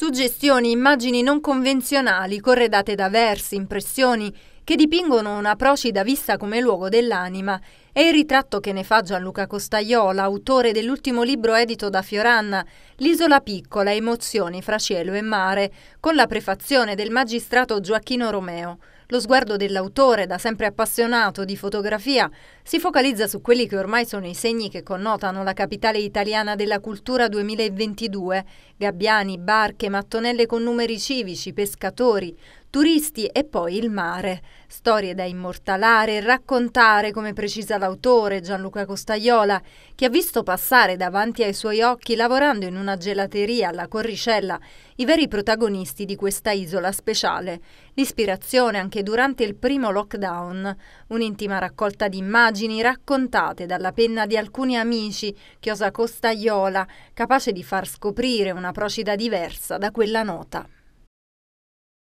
Suggestioni, immagini non convenzionali, corredate da versi, impressioni, che dipingono una procida vista come luogo dell'anima. È il ritratto che ne fa Gianluca Costaiola, autore dell'ultimo libro edito da Fioranna, L'isola piccola, emozioni fra cielo e mare, con la prefazione del magistrato Gioacchino Romeo. Lo sguardo dell'autore, da sempre appassionato di fotografia, si focalizza su quelli che ormai sono i segni che connotano la capitale italiana della cultura 2022. Gabbiani, barche, mattonelle con numeri civici, pescatori, turisti e poi il mare. Storie da immortalare e raccontare, come precisa l'autore Gianluca Costaiola, che ha visto passare davanti ai suoi occhi, lavorando in una gelateria alla Corricella, i veri protagonisti di questa isola speciale. L'ispirazione anche durante il primo lockdown, un'intima raccolta di immagini raccontate dalla penna di alcuni amici, Chiosa Costaiola, capace di far scoprire una procida diversa da quella nota.